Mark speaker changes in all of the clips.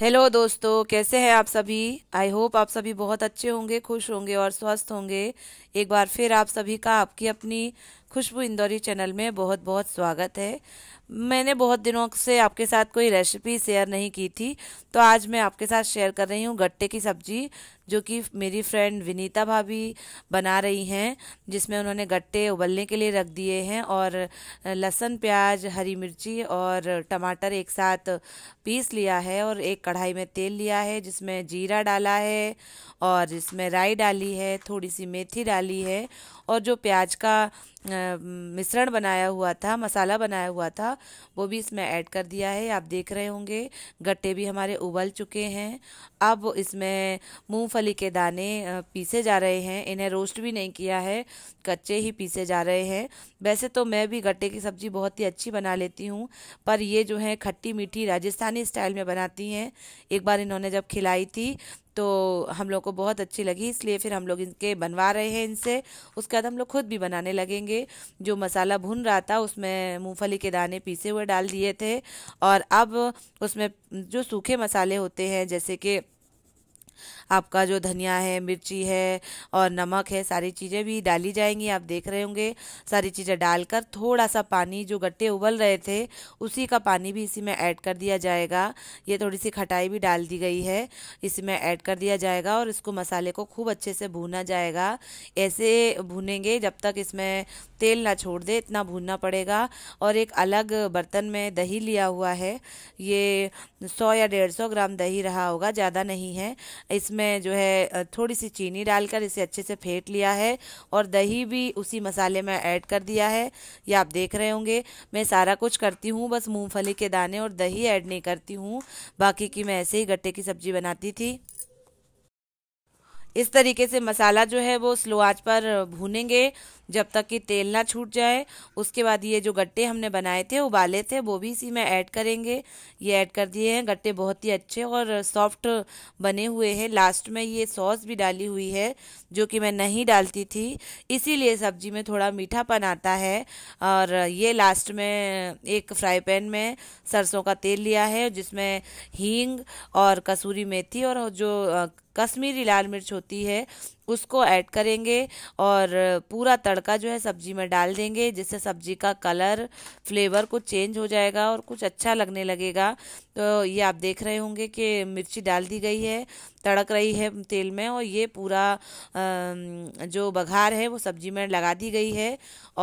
Speaker 1: hello दोस्तों कैसे हैं आप सभी आई होप आप सभी बहुत अच्छे होंगे खुश होंगे और स्वस्थ होंगे एक बार फिर आप सभी का आपकी अपनी खुशबू इंदौरी चैनल में बहुत बहुत स्वागत है मैंने बहुत दिनों से आपके साथ कोई रेसिपी शेयर नहीं की थी तो आज मैं आपके साथ शेयर कर रही हूँ गट्टे की सब्जी जो कि मेरी फ्रेंड विनीता भाभी बना रही हैं जिसमें उन्होंने गट्टे उबलने के लिए रख दिए हैं और लहसुन प्याज हरी मिर्ची और टमाटर एक साथ पीस लिया है और एक कढ़ाई में तेल लिया है जिसमें जीरा डाला है और इसमें राई डाली है थोड़ी सी मेथी डाली है और जो प्याज का मिश्रण बनाया हुआ था मसाला बनाया हुआ था वो भी इसमें ऐड कर दिया है आप देख रहे होंगे गट्टे भी हमारे उबल चुके हैं अब इसमें मूंगफली के दाने पीसे जा रहे हैं इन्हें रोस्ट भी नहीं किया है कच्चे ही पीसे जा रहे हैं वैसे तो मैं भी गट्टे की सब्ज़ी बहुत ही अच्छी बना लेती हूँ पर ये जो है खट्टी मीठी राजस्थानी स्टाइल में बनाती हैं एक बार इन्होंने जब खिलाई थी तो हम लोग को बहुत अच्छी लगी इसलिए फिर हम लोग इनके बनवा रहे हैं इनसे उसके बाद हम लोग खुद भी बनाने लगेंगे जो मसाला भुन रहा था उसमें मूंगफली के दाने पीसे हुए डाल दिए थे और अब उसमें जो सूखे मसाले होते हैं जैसे कि आपका जो धनिया है मिर्ची है और नमक है सारी चीज़ें भी डाली जाएंगी आप देख रहे होंगे सारी चीज़ें डालकर थोड़ा सा पानी जो गट्टे उबल रहे थे उसी का पानी भी इसी में ऐड कर दिया जाएगा ये थोड़ी सी खटाई भी डाल दी गई है इसमें ऐड कर दिया जाएगा और इसको मसाले को खूब अच्छे से भूना जाएगा ऐसे भूनेंगे जब तक इसमें तेल ना छोड़ दे इतना भूनना पड़ेगा और एक अलग बर्तन में दही लिया हुआ है ये सौ या डेढ़ सौ ग्राम दही रहा होगा ज़्यादा नहीं है इसमें जो है थोड़ी सी चीनी डालकर इसे अच्छे से फेंट लिया है और दही भी उसी मसाले में ऐड कर दिया है ये आप देख रहे होंगे मैं सारा कुछ करती हूँ बस मूँगफली के दाने और दही ऐड नहीं करती हूँ बाकी की मैं ऐसे ही गट्टे की सब्ज़ी बनाती थी इस तरीके से मसाला जो है वो स्लो आंच पर भूनेंगे जब तक कि तेल ना छूट जाए उसके बाद ये जो गट्टे हमने बनाए थे उबाले थे वो भी इसी में ऐड करेंगे ये ऐड कर दिए हैं गट्टे बहुत ही अच्छे और सॉफ्ट बने हुए हैं लास्ट में ये सॉस भी डाली हुई है जो कि मैं नहीं डालती थी इसीलिए सब्जी में थोड़ा मीठापन आता है और ये लास्ट में एक फ्राई पैन में सरसों का तेल लिया है जिसमें हींग और कसूरी मेथी और जो कश्मीरी लाल मिर्च होती है उसको ऐड करेंगे और पूरा तड़का जो है सब्जी में डाल देंगे जिससे सब्जी का कलर फ्लेवर कुछ चेंज हो जाएगा और कुछ अच्छा लगने लगेगा तो ये आप देख रहे होंगे कि मिर्ची डाल दी गई है तड़क रही है तेल में और ये पूरा जो बघार है वो सब्जी में लगा दी गई है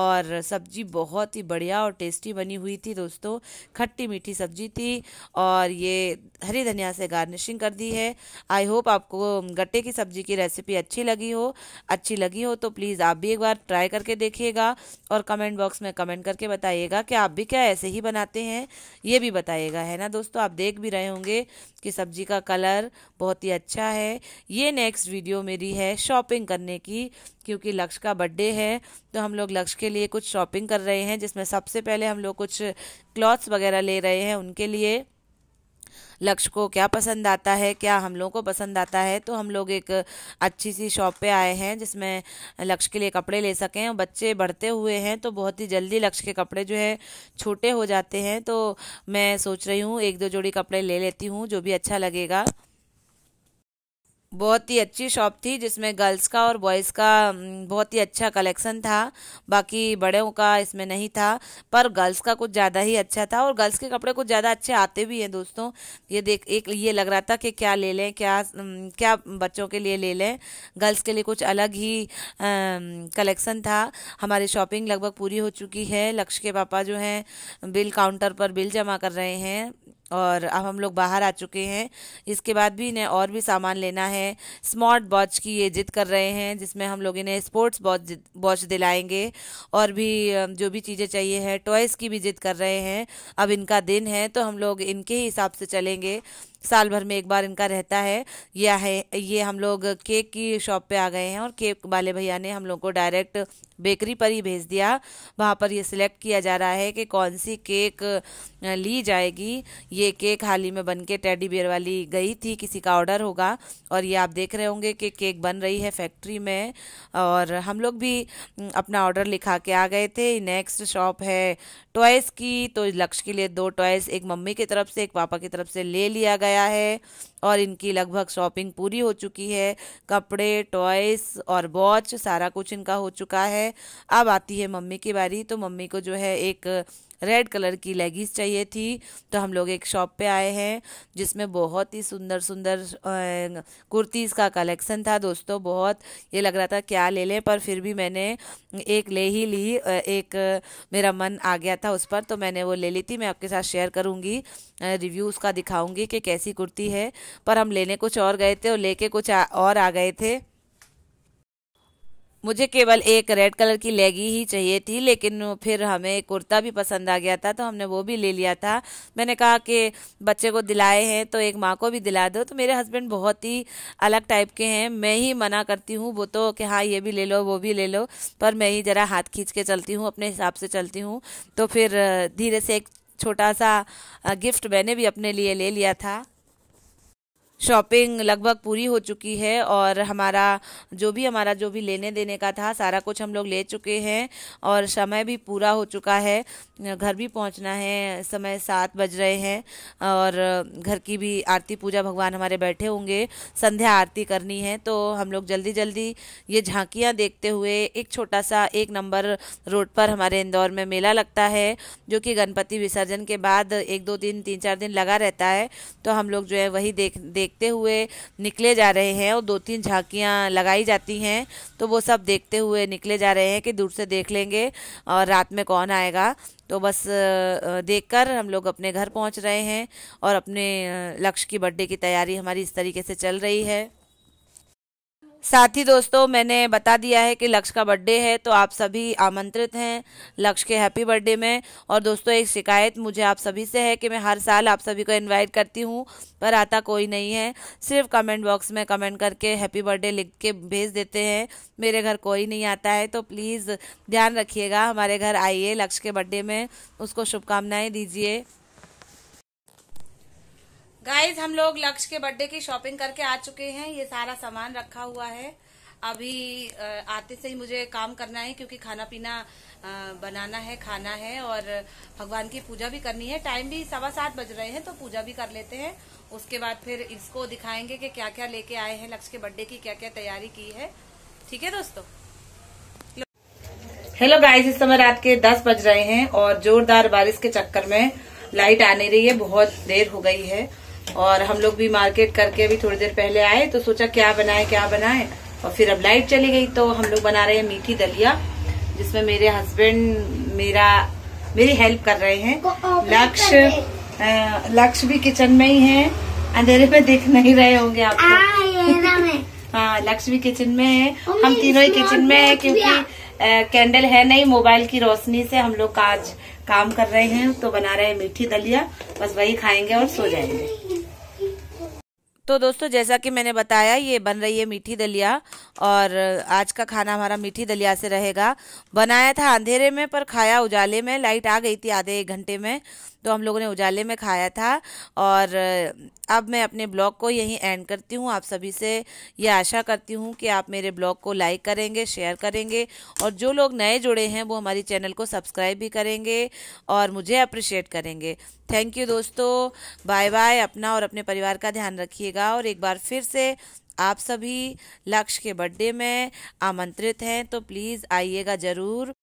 Speaker 1: और सब्जी बहुत ही बढ़िया और टेस्टी बनी हुई थी दोस्तों खट्टी मीठी सब्जी थी और ये हरी धनिया से गार्निशिंग कर दी है आई होप आपको गट्टे की सब्जी की रेसिपी अच्छी लगी लगी हो अच्छी लगी हो तो प्लीज़ आप भी एक बार ट्राई करके देखिएगा और कमेंट बॉक्स में कमेंट करके बताइएगा कि आप भी क्या ऐसे ही बनाते हैं ये भी बताइएगा है ना दोस्तों आप देख भी रहे होंगे कि सब्जी का कलर बहुत ही अच्छा है ये नेक्स्ट वीडियो मेरी है शॉपिंग करने की क्योंकि लक्ष्य का बर्थडे है तो हम लोग लक्ष्य के लिए कुछ शॉपिंग कर रहे हैं जिसमें सबसे पहले हम लोग कुछ क्लॉथ्स वगैरह ले रहे हैं उनके लिए लक्ष्य को क्या पसंद आता है क्या हम लोगों को पसंद आता है तो हम लोग एक अच्छी सी शॉप पे आए हैं जिसमें लक्ष्य के लिए कपड़े ले सकें और बच्चे बढ़ते हुए हैं तो बहुत ही जल्दी लक्ष्य के कपड़े जो है छोटे हो जाते हैं तो मैं सोच रही हूँ एक दो जोड़ी कपड़े ले लेती हूँ जो भी अच्छा लगेगा बहुत ही अच्छी शॉप थी जिसमें गर्ल्स का और बॉयज़ का बहुत ही अच्छा कलेक्शन था बाकी बड़ों का इसमें नहीं था पर गर्ल्स का कुछ ज़्यादा ही अच्छा था और गर्ल्स के कपड़े कुछ ज़्यादा अच्छे आते भी हैं दोस्तों ये देख एक ये लग रहा था कि क्या ले लें क्या क्या बच्चों के लिए ले लें गर्ल्स के लिए कुछ अलग ही कलेक्शन था हमारी शॉपिंग लगभग पूरी हो चुकी है लक्ष्य के पापा जो हैं बिल काउंटर पर बिल जमा कर रहे हैं और अब हम लोग बाहर आ चुके हैं इसके बाद भी इन्हें और भी सामान लेना है स्मार्ट वॉच की ये जिद कर रहे हैं जिसमें हम लोग इन्हें स्पोर्ट्स वॉच वॉच दिलाएंगे और भी जो भी चीज़ें चाहिए हैं टॉयज़ की भी जिद कर रहे हैं अब इनका दिन है तो हम लोग इनके ही हिसाब से चलेंगे साल भर में एक बार इनका रहता है यह है ये हम लोग केक की शॉप पे आ गए हैं और केक वाले भैया ने हम लोग को डायरेक्ट बेकरी पर ही भेज दिया वहाँ पर ये सिलेक्ट किया जा रहा है कि कौन सी केक ली जाएगी ये केक हाल ही में बन के टेडी बियर वाली गई थी किसी का ऑर्डर होगा और ये आप देख रहे होंगे कि केक बन रही है फैक्ट्री में और हम लोग भी अपना ऑर्डर लिखा के आ गए थे नेक्स्ट शॉप है टॉयज़ की तो लक्ष्य के लिए दो टॉयज़ एक मम्मी की तरफ से एक पापा की तरफ से ले लिया गया गया है और इनकी लगभग शॉपिंग पूरी हो चुकी है कपड़े टॉयस और वॉच सारा कुछ इनका हो चुका है अब आती है मम्मी की बारी तो मम्मी को जो है एक रेड कलर की लेगीज़ चाहिए थी तो हम लोग एक शॉप पे आए हैं जिसमें बहुत ही सुंदर सुंदर कुर्तीज़ का कलेक्शन था दोस्तों बहुत ये लग रहा था क्या ले लें पर फिर भी मैंने एक ले ही ली एक मेरा मन आ गया था उस पर तो मैंने वो ले ली थी मैं आपके साथ शेयर करूँगी रिव्यू उसका दिखाऊँगी कि कैसी कुर्ती है पर हम लेने कुछ और गए थे और ले कुछ और आ गए थे मुझे केवल एक रेड कलर की लेगी ही चाहिए थी लेकिन फिर हमें कुर्ता भी पसंद आ गया था तो हमने वो भी ले लिया था मैंने कहा कि बच्चे को दिलाए हैं तो एक माँ को भी दिला दो तो मेरे हस्बैंड बहुत ही अलग टाइप के हैं मैं ही मना करती हूँ वो तो कि हाँ ये भी ले लो वो भी ले लो पर मैं ही ज़रा हाथ खींच के चलती हूँ अपने हिसाब से चलती हूँ तो फिर धीरे से एक छोटा सा गिफ्ट मैंने भी अपने लिए ले लिया था शॉपिंग लगभग पूरी हो चुकी है और हमारा जो भी हमारा जो भी लेने देने का था सारा कुछ हम लोग ले चुके हैं और समय भी पूरा हो चुका है घर भी पहुंचना है समय सात बज रहे हैं और घर की भी आरती पूजा भगवान हमारे बैठे होंगे संध्या आरती करनी है तो हम लोग जल्दी जल्दी ये झांकियां देखते हुए एक छोटा सा एक नंबर रोड पर हमारे इंदौर में मेला लगता है जो कि गणपति विसर्जन के बाद एक दो दिन तीन चार दिन लगा रहता है तो हम लोग जो है वही देख देख देखते हुए निकले जा रहे हैं और दो तीन झांकियां लगाई जाती हैं तो वो सब देखते हुए निकले जा रहे हैं कि दूर से देख लेंगे और रात में कौन आएगा तो बस देखकर हम लोग अपने घर पहुंच रहे हैं और अपने लक्ष्य की बर्थडे की तैयारी हमारी इस तरीके से चल रही है साथ ही दोस्तों मैंने बता दिया है कि लक्ष्य का बर्थडे है तो आप सभी आमंत्रित हैं लक्ष्य के हैप्पी बर्थडे में और दोस्तों एक शिकायत मुझे आप सभी से है कि मैं हर साल आप सभी को इनवाइट करती हूँ पर आता कोई नहीं है सिर्फ कमेंट बॉक्स में कमेंट करके हैप्पी बर्थडे लिख के भेज देते हैं मेरे घर कोई नहीं आता है तो प्लीज़ ध्यान रखिएगा हमारे घर आइए लक्ष्य के बर्थडे में उसको शुभकामनाएँ दीजिए गाइज हम लोग लक्ष्य के बर्थडे की शॉपिंग करके आ चुके हैं ये सारा सामान रखा हुआ है अभी आते से ही मुझे काम करना है क्योंकि खाना पीना बनाना है खाना है और भगवान की पूजा भी करनी है टाइम भी सवा सात बज रहे हैं तो पूजा भी कर लेते हैं उसके बाद फिर इसको दिखाएंगे कि क्या क्या लेके आए हैं लक्ष्य के बर्थडे की क्या क्या तैयारी की है ठीक है दोस्तों हेलो गाइज इस समय रात के दस बज रहे हैं और जोरदार बारिश के चक्कर में लाइट आने रही है बहुत देर हो गई है और हम लोग भी मार्केट करके अभी थोड़ी देर पहले आए तो सोचा क्या बनाए क्या बनाए और फिर अब लाइट चली गई तो हम लोग बना रहे हैं मीठी दलिया जिसमें मेरे हस्बैंड मेरा मेरी हेल्प कर रहे हैं तो लक्ष्य लक्ष्य भी किचन में ही है अंधेरे पे देख नहीं रहे होंगे आप हाँ लक्ष्य भी किचन में है हम तीनों ही किचन में है क्योंकि कैंडल है नहीं मोबाइल की रोशनी से हम लोग आज काम कर रहे हैं तो बना रहे हैं मीठी दलिया बस वही खाएंगे और सो जाएंगे तो दोस्तों जैसा कि मैंने बताया ये बन रही है मीठी दलिया और आज का खाना हमारा मीठी दलिया से रहेगा बनाया था अंधेरे में पर खाया उजाले में लाइट आ गई थी आधे एक घंटे में तो हम लोगों ने उजाले में खाया था और अब मैं अपने ब्लॉग को यहीं एंड करती हूँ आप सभी से ये आशा करती हूँ कि आप मेरे ब्लॉग को लाइक करेंगे शेयर करेंगे और जो लोग नए जुड़े हैं वो हमारी चैनल को सब्सक्राइब भी करेंगे और मुझे अप्रिशिएट करेंगे थैंक यू दोस्तों बाय बाय अपना और अपने परिवार का ध्यान रखिएगा और एक बार फिर से आप सभी लक्ष्य के बर्थडे में आमंत्रित हैं तो प्लीज़ आइएगा ज़रूर